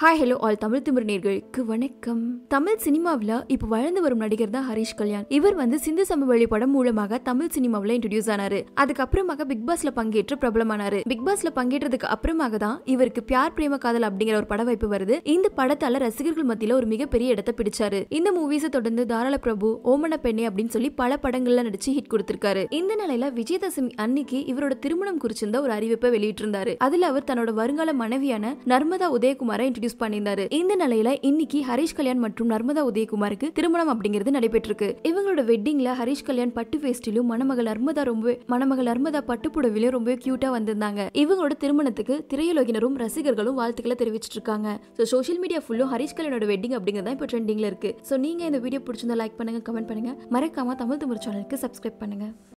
hi hello all Tamil திமிர்நேர்களுக்கு வணக்கம் தமிழ் சினிமாவில் இப்போ வளர்ந்து வரும் நடிகர் தான் ஹரிஷ் கல்யாண் இவர் வந்து சிந்து சமவெளி படம் மூலமாக தமிழ் சினிமாவில் இன்ட்ரடியூஸ் ஆனாரு அதுக்கப்புறமாக பிக் பாஸ்ல பங்கேற்று பிரபலமானாரு பிக் பாஸ்ல பங்கேற்றதுக்கு அப்புறமாக தான் இவருக்கு பியார் பிரேம காதல் அப்படிங்கிற ஒரு பட வாய்ப்பு வருது இந்த படத்தால ரசிகர்கள் மத்தியில ஒரு மிகப்பெரிய இடத்தை பிடிச்சாரு இந்த மூவிஸை தொடர்ந்து தாராள பிரபு ஓமன பெண்ணே அப்படின்னு சொல்லி பல படங்கள்ல நடிச்சு ஹிட் கொடுத்திருக்காரு இந்த நிலையில விஜயதசமி அன்னைக்கு இவரோட திருமணம் குறிச்சிருந்த ஒரு அறிவிப்பை வெளியிட்டிருந்தாரு அதுல அவர் தன்னோட வருங்கால மனைவியான நர்மதா உதயகுமாரை இன்ட்ரடியூஸ் இன்ட்ரடியூஸ் பண்ணியிருந்தாரு இந்த நிலையில இன்னைக்கு ஹரிஷ் கல்யாண் மற்றும் நர்மதா உதயகுமாருக்கு திருமணம் அப்படிங்கிறது நடைபெற்றிருக்கு இவங்களோட வெட்டிங்ல ஹரிஷ் கல்யாண் பட்டு வேஸ்டிலும் மணமகள் நர்மதா ரொம்ப மணமகள் நர்மதா பட்டு புடவிலும் ரொம்ப கியூட்டா வந்திருந்தாங்க இவங்களோட திருமணத்துக்கு திரையுலகினரும் ரசிகர்களும் வாழ்த்துக்களை தெரிவிச்சிட்டு இருக்காங்க ஸோ சோஷியல் மீடியா ஃபுல்லும் ஹரிஷ் கல்யாணோட வெட்டிங் அப்படிங்கிறது இப்ப இப்போ ட்ரெண்டிங்ல இருக்கு ஸோ நீங்க இந்த வீடியோ பிடிச்சிருந்தா லைக் பண்ணுங்க கமெண்ட் பண்ணுங்க மறக்காம தமிழ் தமிழ் சேனலுக்கு சப்ஸ்கிரைப் பண்ணுங்க